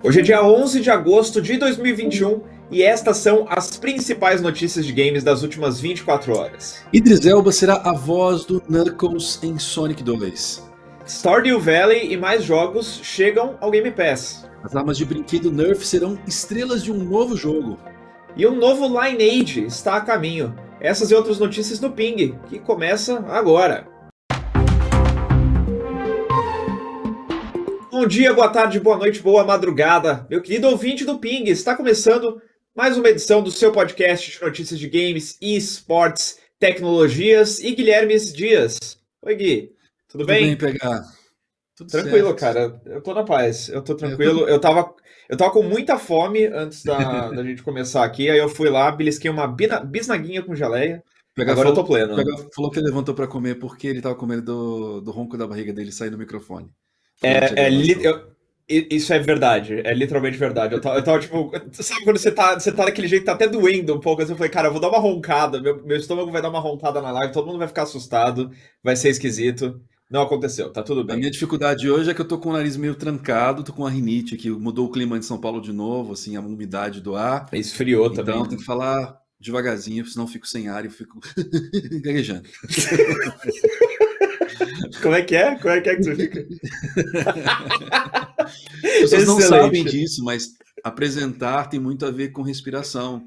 Hoje é dia 11 de agosto de 2021 e estas são as principais notícias de games das últimas 24 horas. Idris Elba será a voz do Knuckles em Sonic 2. Stardew Valley e mais jogos chegam ao Game Pass. As armas de brinquedo Nerf serão estrelas de um novo jogo. E um novo Lineage está a caminho. Essas e outras notícias no Ping, que começa agora. Bom dia, boa tarde, boa noite, boa madrugada. Meu querido ouvinte do Ping, está começando mais uma edição do seu podcast de notícias de games, esportes, tecnologias e Guilherme Dias. Oi, Gui. Tudo, tudo bem? Tudo bem, pegar. Tudo tranquilo, certo. cara. Eu tô na paz. Eu tô tranquilo. Eu, tô... eu tava, eu tava com muita fome antes da, da gente começar aqui. Aí eu fui lá, belisquei uma bisnaguinha com geleia. Pegar Agora falou, eu tô pleno. Pegar falou que levantou para comer porque ele tava com medo do, do ronco da barriga dele sair no microfone. É, é li, eu, isso é verdade, é literalmente verdade. Eu tava, eu tava tipo, sabe quando você tá, você tá daquele jeito que tá até doendo um pouco, assim, eu falei, cara, eu vou dar uma roncada, meu, meu estômago vai dar uma roncada na live, todo mundo vai ficar assustado, vai ser esquisito. Não aconteceu, tá tudo bem. A minha dificuldade hoje é que eu tô com o nariz meio trancado, tô com a rinite aqui, mudou o clima de São Paulo de novo, assim, a umidade do ar. É, esfriou então, também. Então tem né? que falar devagarzinho, senão eu fico sem ar e fico gaguejando. Como é que é? Como é que é que você fica? Vocês Excelente. não sabem disso, mas apresentar tem muito a ver com respiração.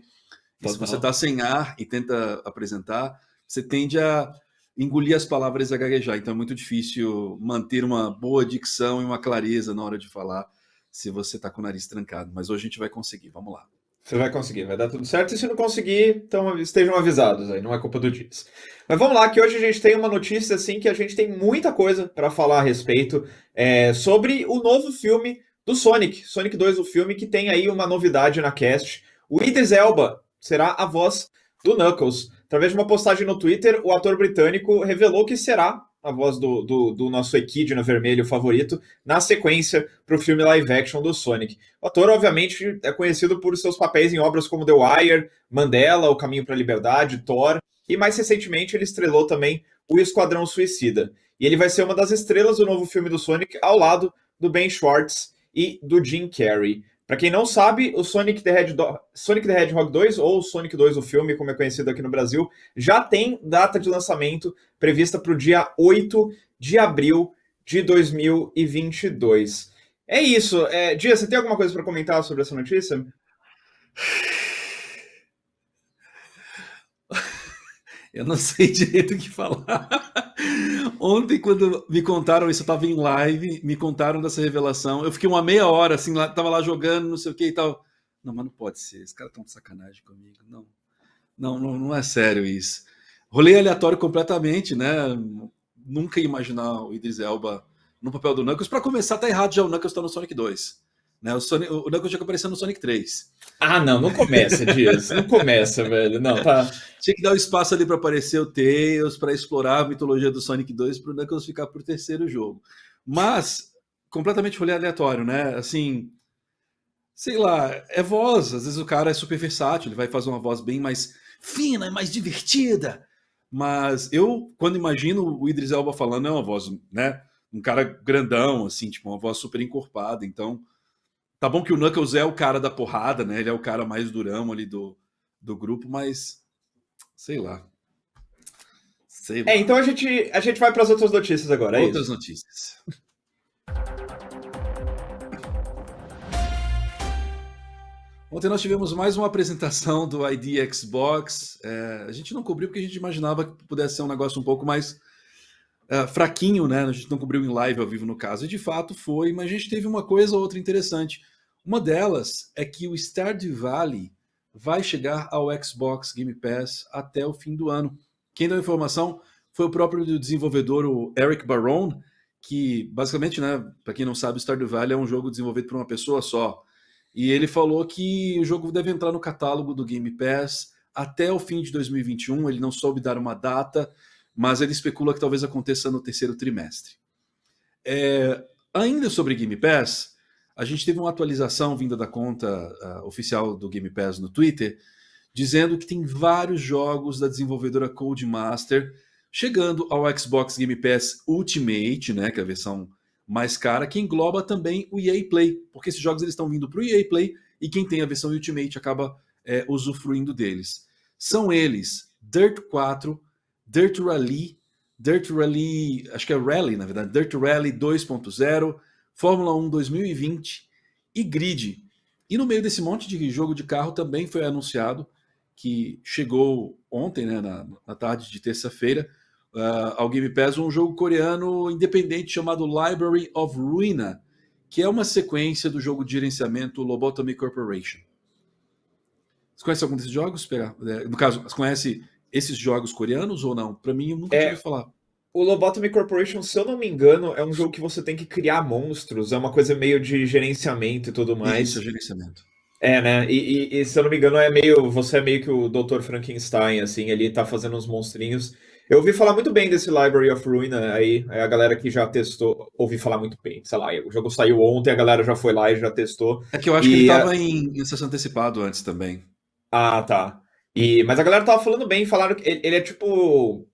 se você está sem ar e tenta apresentar, você tende a engolir as palavras e a gaguejar. Então é muito difícil manter uma boa dicção e uma clareza na hora de falar se você está com o nariz trancado. Mas hoje a gente vai conseguir. Vamos lá. Você vai conseguir, vai dar tudo certo. E se não conseguir, então estejam avisados aí, não é culpa do Dias. Mas vamos lá, que hoje a gente tem uma notícia assim que a gente tem muita coisa para falar a respeito é, sobre o novo filme do Sonic, Sonic 2, o filme que tem aí uma novidade na cast. O Idris Elba será a voz do Knuckles. Através de uma postagem no Twitter, o ator britânico revelou que será a voz do, do, do nosso equídeo vermelho favorito, na sequência para o filme live action do Sonic. O ator, obviamente, é conhecido por seus papéis em obras como The Wire, Mandela, O Caminho para a Liberdade, Thor, e mais recentemente ele estrelou também O Esquadrão Suicida. E ele vai ser uma das estrelas do novo filme do Sonic, ao lado do Ben Schwartz e do Jim Carrey. Para quem não sabe, o Sonic the, Hedgehog, Sonic the Hedgehog 2, ou Sonic 2, o filme, como é conhecido aqui no Brasil, já tem data de lançamento prevista para o dia 8 de abril de 2022. É isso. É, Dia, você tem alguma coisa para comentar sobre essa notícia? Eu não sei direito o que falar. Ontem, quando me contaram isso, eu estava em live, me contaram dessa revelação. Eu fiquei uma meia hora, assim, lá, tava lá jogando, não sei o que e tal. Não, mas não pode ser, Esse cara está de sacanagem comigo. Não. não, não, não é sério isso. Rolei aleatório completamente, né? Nunca ia imaginar o Idris Elba no papel do Knuckles. Para começar, tá errado já o Knuckles tá no Sonic 2. Né? O, Sonic, o Knuckles tinha que aparecer no Sonic 3. Ah, não, não começa, Dias. não começa, velho. Não, tá. Tinha que dar um espaço ali para aparecer o Tails, para explorar a mitologia do Sonic 2 para o Knuckles ficar por terceiro jogo. Mas, completamente rolê aleatório, né? Assim, sei lá, é voz. Às vezes o cara é super versátil, ele vai fazer uma voz bem mais fina, mais divertida. Mas eu, quando imagino o Idris Elba falando, é uma voz, né? Um cara grandão, assim, tipo, uma voz super encorpada. Então, Tá bom que o Knuckles é o cara da porrada, né? Ele é o cara mais durão ali do, do grupo, mas sei lá. Sei é, lá. então a gente, a gente vai para as outras notícias agora. É outras notícias. Ontem nós tivemos mais uma apresentação do ID Xbox. É, a gente não cobriu porque a gente imaginava que pudesse ser um negócio um pouco mais é, fraquinho, né? A gente não cobriu em live ao vivo no caso. E de fato foi, mas a gente teve uma coisa ou outra interessante. Uma delas é que o Stardew Valley vai chegar ao Xbox Game Pass até o fim do ano. Quem deu a informação foi o próprio desenvolvedor, o Eric Barone, que basicamente, né, para quem não sabe, Stardew Valley é um jogo desenvolvido por uma pessoa só. E ele falou que o jogo deve entrar no catálogo do Game Pass até o fim de 2021. Ele não soube dar uma data, mas ele especula que talvez aconteça no terceiro trimestre. É, ainda sobre Game Pass, a gente teve uma atualização vinda da conta uh, oficial do Game Pass no Twitter, dizendo que tem vários jogos da desenvolvedora Codemaster chegando ao Xbox Game Pass Ultimate, né, que é a versão mais cara, que engloba também o EA Play, porque esses jogos eles estão vindo para o EA Play e quem tem a versão Ultimate acaba é, usufruindo deles. São eles Dirt 4, Dirt Rally, Dirt Rally, acho que é Rally, na verdade, Dirt Rally 2.0, Fórmula 1 2020 e grid. E no meio desse monte de jogo de carro também foi anunciado que chegou ontem, né, na, na tarde de terça-feira, uh, ao Game Pass, um jogo coreano independente chamado Library of Ruina, que é uma sequência do jogo de gerenciamento Lobotomy Corporation. Você conhece algum desses jogos? É, no caso, você conhece esses jogos coreanos ou não? Para mim, eu nunca é, falar. O Lobotomy Corporation, se eu não me engano, é um jogo que você tem que criar monstros, é uma coisa meio de gerenciamento e tudo mais. Isso, gerenciamento. É, né? E, e, e se eu não me engano, é meio. Você é meio que o Dr. Frankenstein, assim, ele tá fazendo uns monstrinhos. Eu ouvi falar muito bem desse Library of Ruina né, aí, é a galera que já testou, ouvi falar muito bem, sei lá, o jogo saiu ontem, a galera já foi lá e já testou. É que eu acho e, que ele tava em, em acesso antecipado antes também. Ah, tá. E, mas a galera tava falando bem, falaram que ele, ele é tipo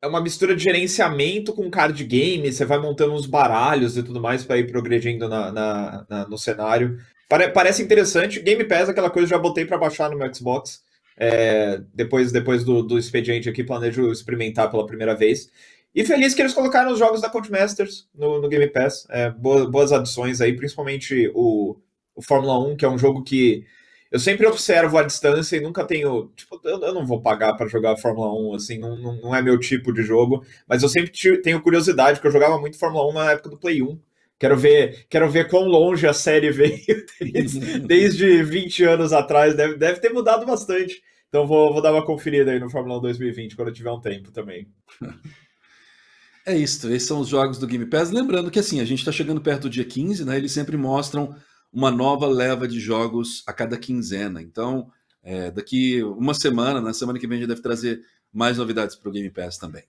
é uma mistura de gerenciamento com card game, você vai montando uns baralhos e tudo mais para ir progredindo na, na, na, no cenário. Pare, parece interessante. Game Pass, aquela coisa, já botei para baixar no meu Xbox. É, depois depois do, do expediente aqui, planejo experimentar pela primeira vez. E feliz que eles colocaram os jogos da Codemasters no, no Game Pass. É, boas, boas adições aí, principalmente o, o Fórmula 1, que é um jogo que eu sempre observo a distância e nunca tenho. Tipo, eu, não vou pagar para jogar Fórmula 1, assim, não, não, é meu tipo de jogo, mas eu sempre tenho curiosidade, porque eu jogava muito Fórmula 1 na época do Play 1. Quero ver, quero ver quão longe a série veio desde, desde 20 anos atrás. Deve, deve ter mudado bastante. Então vou, vou dar uma conferida aí no Fórmula 1 2020 quando eu tiver um tempo também. É isso, esses são os jogos do Game Pass. Lembrando que assim, a gente está chegando perto do dia 15, né? Eles sempre mostram uma nova leva de jogos a cada quinzena. Então, é, daqui uma semana, na semana que vem, já deve trazer mais novidades para o Game Pass também.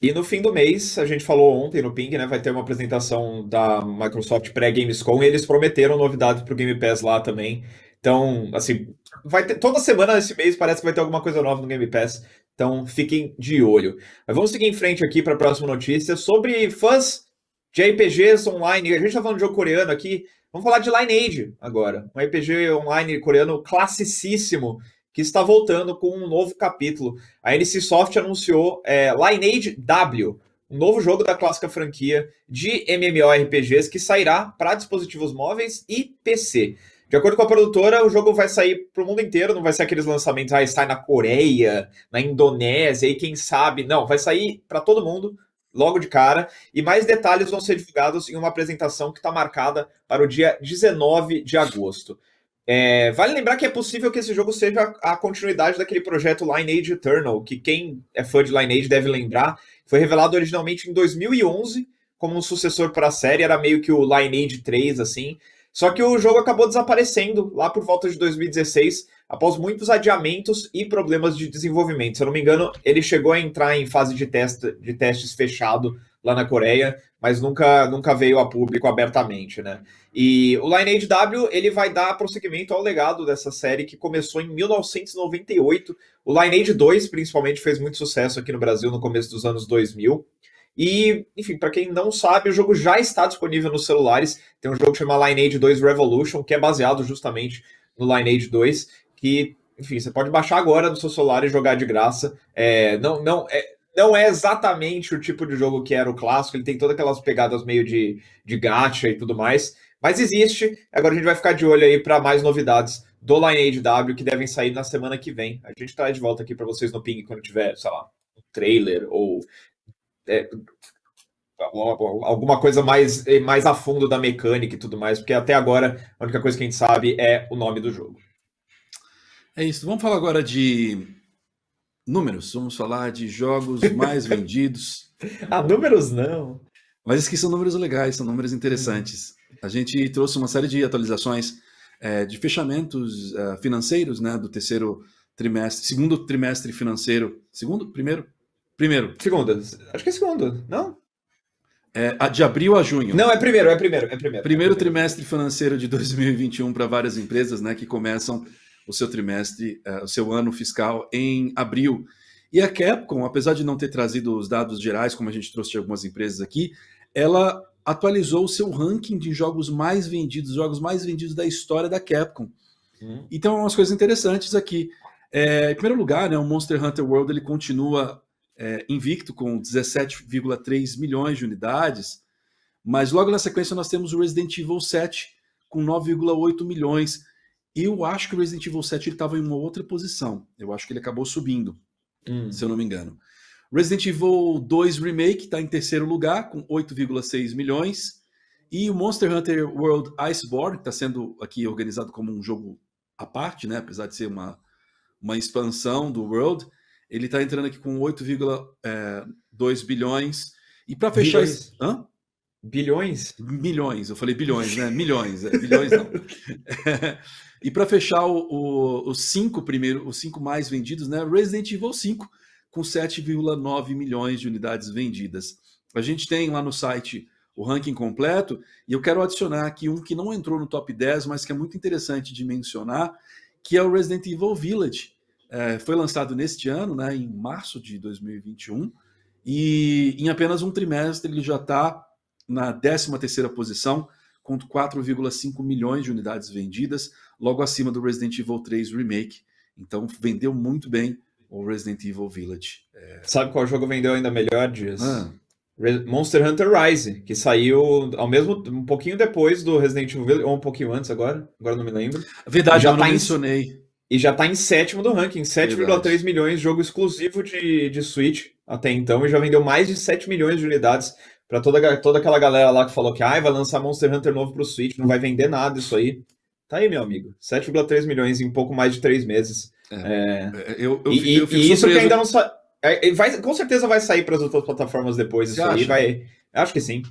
E no fim do mês, a gente falou ontem no Ping, né? Vai ter uma apresentação da Microsoft pré-Gamescom e eles prometeram novidades para o Game Pass lá também. Então, assim, vai ter toda semana esse mês parece que vai ter alguma coisa nova no Game Pass. Então, fiquem de olho. Mas vamos seguir em frente aqui para a próxima notícia sobre fãs de RPGs online. A gente está falando de jogo coreano aqui, Vamos falar de Lineage agora, um RPG online coreano classicíssimo que está voltando com um novo capítulo. A NCSoft anunciou é, Lineage W, um novo jogo da clássica franquia de MMORPGs que sairá para dispositivos móveis e PC. De acordo com a produtora, o jogo vai sair para o mundo inteiro, não vai ser aqueles lançamentos, ah, sai na Coreia, na Indonésia, e quem sabe. Não, vai sair para todo mundo, logo de cara. E mais detalhes vão ser divulgados em uma apresentação que está marcada para o dia 19 de agosto. É, vale lembrar que é possível que esse jogo seja a continuidade daquele projeto Lineage Eternal, que quem é fã de Lineage deve lembrar, foi revelado originalmente em 2011 como um sucessor para a série, era meio que o Lineage 3, assim, só que o jogo acabou desaparecendo lá por volta de 2016, após muitos adiamentos e problemas de desenvolvimento. Se eu não me engano, ele chegou a entrar em fase de, teste, de testes fechado lá na Coreia, mas nunca, nunca veio a público abertamente, né? E o Lineage W, ele vai dar prosseguimento ao legado dessa série que começou em 1998. O Lineage 2, principalmente, fez muito sucesso aqui no Brasil no começo dos anos 2000. E, enfim, para quem não sabe, o jogo já está disponível nos celulares. Tem um jogo que chama Lineage 2 Revolution, que é baseado justamente no Lineage 2, que, enfim, você pode baixar agora no seu celular e jogar de graça. É, não, não, é, não é exatamente o tipo de jogo que era o clássico, ele tem todas aquelas pegadas meio de, de gacha e tudo mais, mas existe. Agora a gente vai ficar de olho aí para mais novidades do Lineage W que devem sair na semana que vem. A gente traz tá de volta aqui para vocês no ping quando tiver, sei lá, um trailer ou é, alguma coisa mais, mais a fundo da mecânica e tudo mais, porque até agora a única coisa que a gente sabe é o nome do jogo. É isso. Vamos falar agora de números. Vamos falar de jogos mais vendidos. ah, números não. Mas esses que são números legais, são números interessantes. A gente trouxe uma série de atualizações é, de fechamentos é, financeiros né, do terceiro trimestre, segundo trimestre financeiro, segundo, primeiro, Primeiro. Segunda. Acho que é segunda, não? É, de abril a junho. Não, é primeiro, é primeiro, é primeiro. Primeiro, é primeiro. trimestre financeiro de 2021 para várias empresas, né, que começam o seu trimestre, uh, o seu ano fiscal em abril. E a Capcom, apesar de não ter trazido os dados gerais, como a gente trouxe de algumas empresas aqui, ela atualizou o seu ranking de jogos mais vendidos, jogos mais vendidos da história da Capcom. Hum. Então, é umas coisas interessantes aqui. É, em primeiro lugar, né, o Monster Hunter World ele continua é, invicto com 17,3 milhões de unidades, mas logo na sequência nós temos o Resident Evil 7 com 9,8 milhões. Eu acho que o Resident Evil 7 estava em uma outra posição. Eu acho que ele acabou subindo, hum. se eu não me engano. Resident Evil 2 Remake está em terceiro lugar, com 8,6 milhões. E o Monster Hunter World Iceborne, que está sendo aqui organizado como um jogo à parte, né? apesar de ser uma, uma expansão do World, ele está entrando aqui com 8,2 é, bilhões. E para fechar. Bilhões. Hã? Bilhões? Milhões, eu falei bilhões, né? Milhões, é, bilhões não. e para fechar o, o, os cinco primeiro, os cinco mais vendidos, né? Resident Evil 5, com 7,9 milhões de unidades vendidas. A gente tem lá no site o ranking completo, e eu quero adicionar aqui um que não entrou no top 10, mas que é muito interessante de mencionar, que é o Resident Evil Village, é, foi lançado neste ano, né, em março de 2021, e em apenas um trimestre ele já está na 13ª posição, com 4,5 milhões de unidades vendidas, logo acima do Resident Evil 3 Remake. Então vendeu muito bem o Resident Evil Village. É... Sabe qual jogo vendeu ainda melhor, Dias? Ah. Monster Hunter Rise, que saiu ao mesmo um pouquinho depois do Resident Evil Village, ou um pouquinho antes agora, agora não me lembro. Verdade, já eu tá não mencionei. E já está em sétimo do ranking, 7,3 milhões, jogo exclusivo de, de Switch até então, e já vendeu mais de 7 milhões de unidades para toda, toda aquela galera lá que falou que ah, vai lançar Monster Hunter novo para o Switch, não vai vender nada isso aí. Tá aí, meu amigo. 7,3 milhões em pouco mais de 3 meses. É. é, é... Eu, eu, e, eu e isso que ainda não sa... É, vai, Com certeza vai sair para as outras plataformas depois. Você isso acha? aí vai. Acho que sim.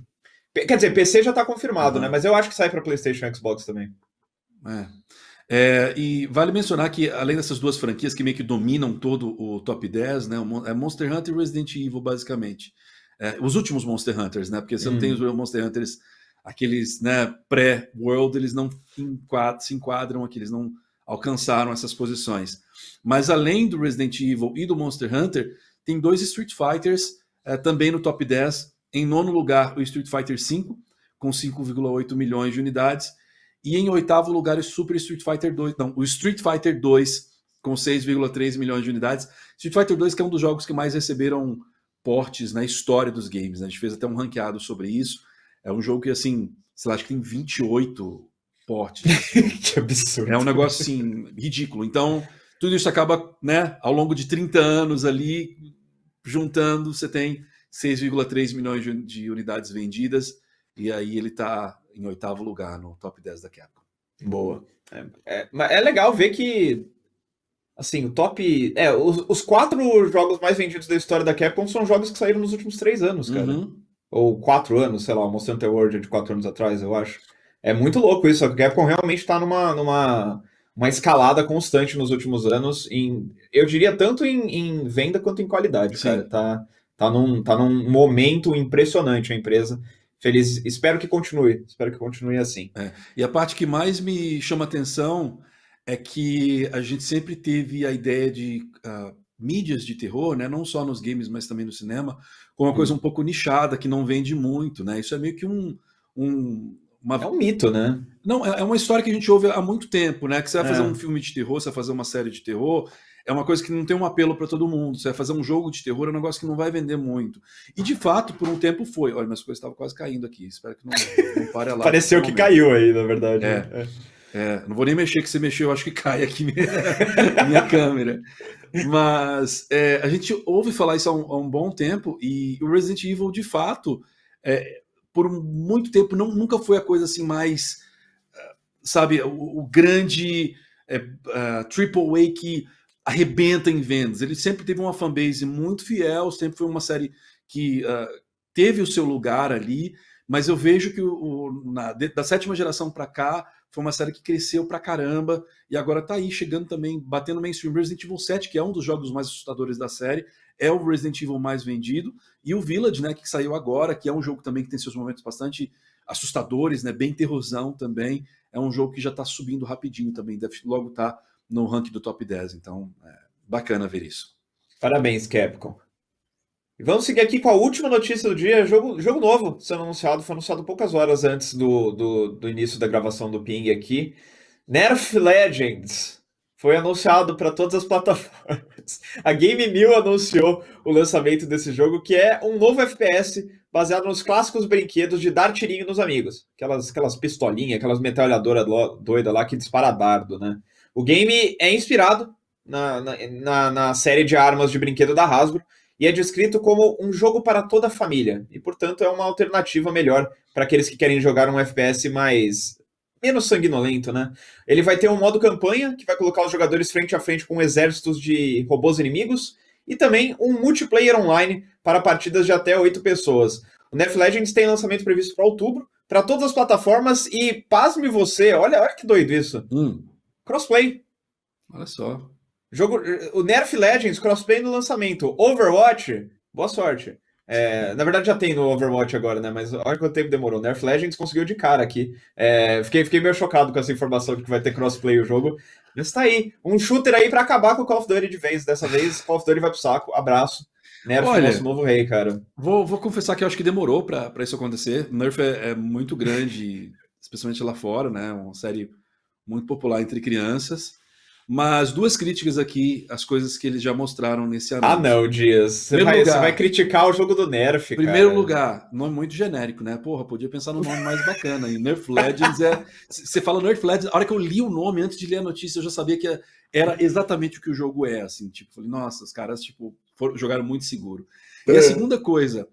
Quer dizer, PC já está confirmado, uhum. né? Mas eu acho que sai para PlayStation e Xbox também. É. É, e vale mencionar que, além dessas duas franquias que meio que dominam todo o top 10, né? É Monster Hunter e Resident Evil, basicamente. É, os últimos Monster Hunters, né? Porque você não tem uhum. os Monster Hunters, aqueles né, pré-World, eles não se enquadram aqui, eles não alcançaram essas posições. Mas além do Resident Evil e do Monster Hunter, tem dois Street Fighters é, também no top 10. Em nono lugar, o Street Fighter V, com 5,8 milhões de unidades. E em oitavo lugar, o Super Street Fighter 2. Não, o Street Fighter 2, com 6,3 milhões de unidades. Street Fighter 2, que é um dos jogos que mais receberam portes na história dos games. Né? A gente fez até um ranqueado sobre isso. É um jogo que, assim, sei lá, acho que tem 28 portes. Né? que absurdo. É um negócio, assim, ridículo. Então, tudo isso acaba, né, ao longo de 30 anos ali, juntando, você tem 6,3 milhões de unidades vendidas. E aí ele está em oitavo lugar no top 10 da Capcom. Boa. É, é, é legal ver que assim, o top. É, os, os, quatro jogos mais vendidos da história da Capcom são jogos que saíram nos últimos três anos, cara. Uhum. Ou quatro anos, sei lá, o Monster Hunter World é de quatro anos atrás, eu acho. É muito louco isso. A Capcom realmente está numa, numa uma escalada constante nos últimos anos, em, eu diria tanto em, em venda quanto em qualidade, Sim. cara. Tá, tá, num, tá num momento impressionante a empresa feliz. Espero que continue, espero que continue assim. É. E a parte que mais me chama atenção é que a gente sempre teve a ideia de uh, mídias de terror, né, não só nos games, mas também no cinema, como uma hum. coisa um pouco nichada, que não vende muito, né? Isso é meio que um. um uma... É um mito, né? Não, é, é uma história que a gente ouve há muito tempo, né? Que você vai é. fazer um filme de terror, você vai fazer uma série de terror, é uma coisa que não tem um apelo para todo mundo. Você vai fazer um jogo de terror, é um negócio que não vai vender muito. E de fato, por um tempo foi. Olha, minhas coisas estavam quase caindo aqui. Espero que não, não pare lá. Pareceu que caiu aí, na verdade. É. Né? É, não vou nem mexer que você mexeu, eu acho que cai aqui minha, minha câmera. Mas é, a gente ouve falar isso há um, há um, bom tempo e o Resident Evil, de fato, é, por muito tempo não, nunca foi a coisa assim mais, é, sabe, o, o grande é, uh, triple A que arrebenta em vendas. Ele sempre teve uma fanbase muito fiel, sempre foi uma série que uh, teve o seu lugar ali, mas eu vejo que o, o na, da sétima geração para cá foi uma série que cresceu pra caramba e agora tá aí chegando também, batendo mainstream. Resident Evil 7, que é um dos jogos mais assustadores da série, é o Resident Evil mais vendido, e o Village, né, que saiu agora, que é um jogo também que tem seus momentos bastante assustadores, né, bem terrorzão também, é um jogo que já tá subindo rapidinho também, deve logo tá no ranking do top 10. Então, é bacana ver isso. Parabéns, Capcom. E vamos seguir aqui com a última notícia do dia, jogo, jogo novo sendo anunciado, foi anunciado poucas horas antes do, do, do início da gravação do Ping aqui. Nerf Legends foi anunciado para todas as plataformas. A Game Mill anunciou o lançamento desse jogo, que é um novo FPS baseado nos clássicos brinquedos de dar tirinho nos amigos. Aquelas, aquelas pistolinhas, aquelas metralhadoras doida lá que dispara dardo, né? O game é inspirado na, na, na, série de armas de brinquedo da Hasbro e é descrito como um jogo para toda a família e, portanto, é uma alternativa melhor para aqueles que querem jogar um FPS mais menos sanguinolento, né? Ele vai ter um modo campanha que vai colocar os jogadores frente a frente com exércitos de robôs inimigos e também um multiplayer online para partidas de até oito pessoas. O Nerf Legends tem lançamento previsto para outubro para todas as plataformas e pasme você, olha, olha que doido isso. Hum Crossplay. Olha só. Jogo, o Nerf Legends, crossplay no lançamento. Overwatch, boa sorte. É, na verdade já tem no Overwatch agora, né? Mas olha quanto tempo demorou. Nerf Legends conseguiu de cara aqui. É, fiquei, fiquei meio chocado com essa informação de que vai ter crossplay o jogo. Mas tá aí. Um shooter aí para acabar com o Call of Duty de vez. Dessa vez, Call of Duty vai pro saco. Abraço. Nerf, Olha, nosso novo rei, cara. Vou, vou confessar que eu acho que demorou para isso acontecer. Nerf é, é muito grande, especialmente lá fora, né? Uma série muito popular entre crianças. Mas duas críticas aqui, as coisas que eles já mostraram nesse ah, anúncio. Ah, não, Dias. Você vai, lugar, você vai, criticar o jogo do Nerf. Cara. Primeiro lugar, nome muito genérico, né? Porra, podia pensar no nome mais bacana. E Nerf Legends é. Você fala Nerf Legends, a hora que eu li o nome, antes de ler a notícia, eu já sabia que era exatamente o que o jogo é. Assim, tipo, falei, nossa, os caras, tipo, foram, jogaram muito seguro. E a é. segunda coisa,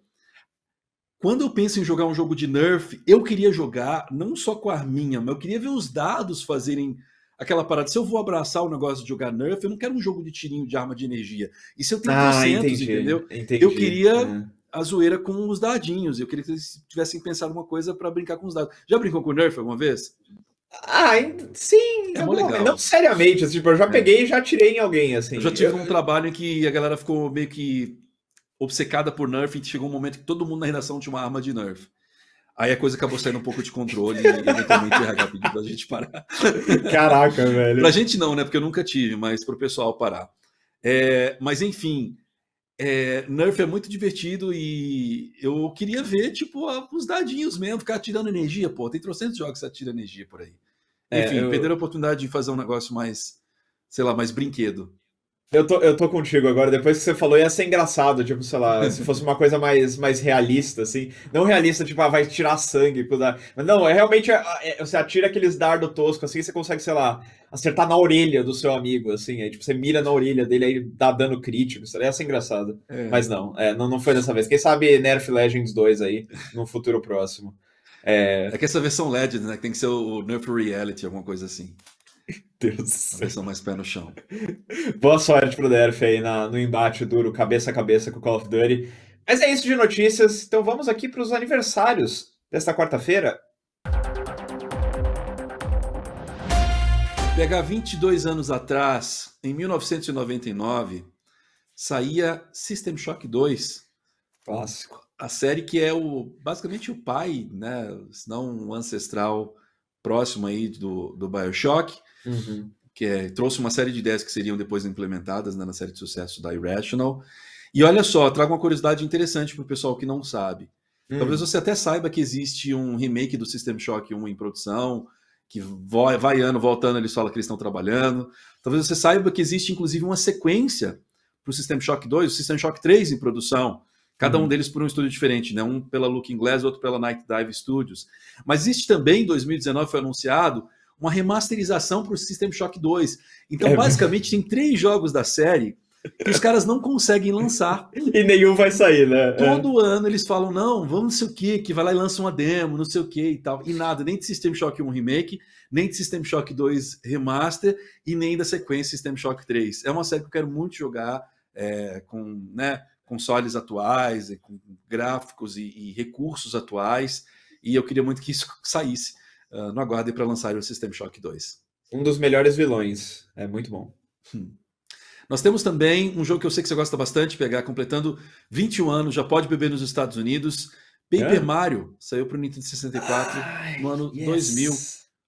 quando eu penso em jogar um jogo de Nerf, eu queria jogar não só com a arminha, mas eu queria ver os dados fazerem aquela parada. Se eu vou abraçar o negócio de jogar Nerf, eu não quero um jogo de tirinho de arma de energia. E se eu tenho ah, 200, entendi, entendeu? Entendi, eu queria é. a zoeira com os dadinhos. Eu queria que eles tivessem pensado uma coisa para brincar com os dados. Já brincou com Nerf alguma vez? Ah, sim, é não, não seriamente, assim, tipo, eu já é. peguei e já tirei em alguém, assim. Eu já tive eu... um trabalho em que a galera ficou meio que obcecada por Nerf e chegou um momento que todo mundo na redação tinha uma arma de Nerf. Aí a coisa acabou saindo um pouco de controle e eventualmente o RH pediu pra gente parar. Caraca, velho. pra gente não, né? Porque eu nunca tive, mas pro pessoal parar. É, mas enfim, é, Nerf é muito divertido e eu queria ver, tipo, os dadinhos mesmo, ficar tirando energia, pô. Tem trocentos jogos que atira energia por aí. É, enfim, é, eu... perderam a oportunidade de fazer um negócio mais, sei lá, mais brinquedo. Eu tô, eu tô contigo agora, depois que você falou, ia ser engraçado, tipo, sei lá, se fosse uma coisa mais, mais realista, assim. Não realista, tipo, ah, vai tirar sangue. Dar... Mas não, é realmente. É, é, é você atira aqueles dardo toscos assim, você consegue, sei lá, acertar na orelha do seu amigo, assim. Aí, tipo, você mira na orelha dele, aí dá dano crítico. Isso ia ser engraçado. É. Mas não, é, não, não foi dessa vez. Quem sabe Nerf Legends 2 aí, num futuro próximo. É, é que essa versão Legends, né? Que tem que ser o Nerf Reality, alguma coisa assim. Deus. Vocês mais pé no chão. Boa sorte pro Derf aí na, no embate duro, cabeça a cabeça com o Call of Duty. Mas é isso de notícias, então vamos aqui para os aniversários desta quarta-feira. Pegar 22 anos atrás, em 1999, saía System Shock 2. Clássico. A série que é o basicamente o pai, né, se não um ancestral próximo aí do, do BioShock. Uhum. Que é, trouxe uma série de ideias que seriam depois implementadas né, na série de sucesso da Irrational. E olha só, trago uma curiosidade interessante para o pessoal que não sabe. Talvez hum. você até saiba que existe um remake do System Shock 1 em produção, que vai, vai ano, voltando, eles falam que eles estão trabalhando. Talvez você saiba que existe, inclusive, uma sequência para o System Shock 2, o System Shock 3 em produção. Cada um uhum. deles por um estúdio diferente, né? um pela Looking Glass, outro pela Night Dive Studios. Mas existe também, em 2019 foi anunciado, uma remasterização para o System Shock 2. Então, é basicamente, tem três jogos da série que os caras não conseguem lançar. E nenhum vai sair, né? É. Todo é. ano eles falam, não, vamos não sei o que, que vai lá e lança uma demo, não sei o que e tal. E nada, nem de System Shock 1 Remake, nem de System Shock 2 Remaster e nem da sequência System Shock 3. É uma série que eu quero muito jogar é, com né, consoles atuais, com gráficos e, e recursos atuais, e eu queria muito que isso saísse no ah, não aguardem para lançar o System Shock 2. Um dos melhores vilões. É muito bom. Hum. Nós temos também um jogo que eu sei que você gosta bastante, pegar completando 21 anos, já pode beber nos Estados Unidos. Paper é? Mario saiu para o Nintendo 64 Ai, no ano yes. 2000,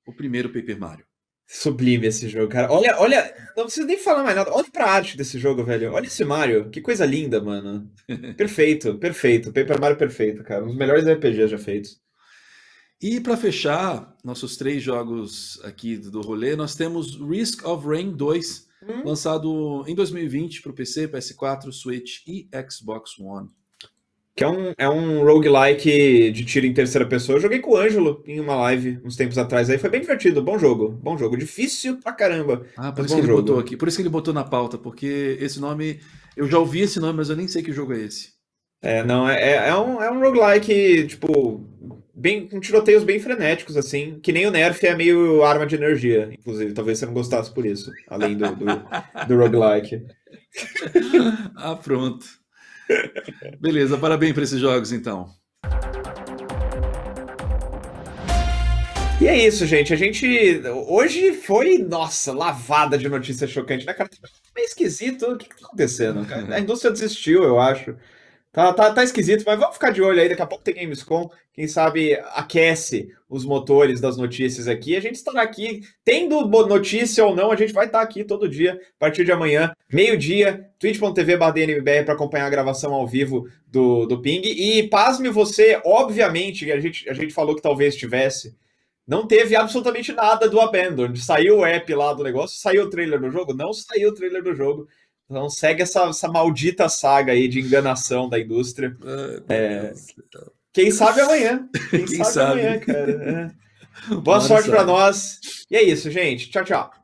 o primeiro Paper Mario. Sublime esse jogo, cara. Olha, olha, não preciso nem falar mais nada. Olha pra arte desse jogo, velho. Olha esse Mario, que coisa linda, mano. Perfeito, perfeito. Paper Mario perfeito, cara. Um dos melhores RPGs já feitos. E para fechar nossos três jogos aqui do rolê, nós temos Risk of Rain 2, hum? lançado em 2020 para o PC, PS4, Switch e Xbox One. Que é um, é um roguelike de tiro em terceira pessoa. Eu joguei com o Ângelo em uma live uns tempos atrás aí. Foi bem divertido, bom jogo. Bom jogo. Difícil pra caramba. Ah, por isso que ele jogo. botou aqui. Por isso que ele botou na pauta, porque esse nome. Eu já ouvi esse nome, mas eu nem sei que jogo é esse. É, não, é, é, é um, é um roguelike, tipo, bem com tiroteios bem frenéticos, assim. Que nem o Nerf é meio arma de energia, inclusive. Talvez você não gostasse por isso, além do, do, do roguelike. ah, pronto. Beleza, parabéns para esses jogos, então. E é isso, gente. A gente. Hoje foi, nossa, lavada de notícias chocantes, né, cara? Tá meio esquisito. O que, que tá acontecendo, cara? A indústria desistiu, eu acho. Tá, tá, tá esquisito, mas vamos ficar de olho aí. Daqui a pouco tem Gamescom. Quem sabe aquece os motores das notícias aqui. A gente estará aqui, tendo notícia ou não, a gente vai estar aqui todo dia, a partir de amanhã, meio-dia, twitch.tv para acompanhar a gravação ao vivo do, do Ping. E pasme você, obviamente, a gente, a gente falou que talvez tivesse. Não teve absolutamente nada do Abandon. Saiu o app lá do negócio, saiu o trailer do jogo? Não saiu o trailer do jogo. Então segue essa, essa maldita saga aí de enganação da indústria. Ah, é, quem sabe amanhã. Quem, quem sabe, sabe, amanhã, cara. É. Boa sorte para nós. E é isso, gente. Tchau, tchau.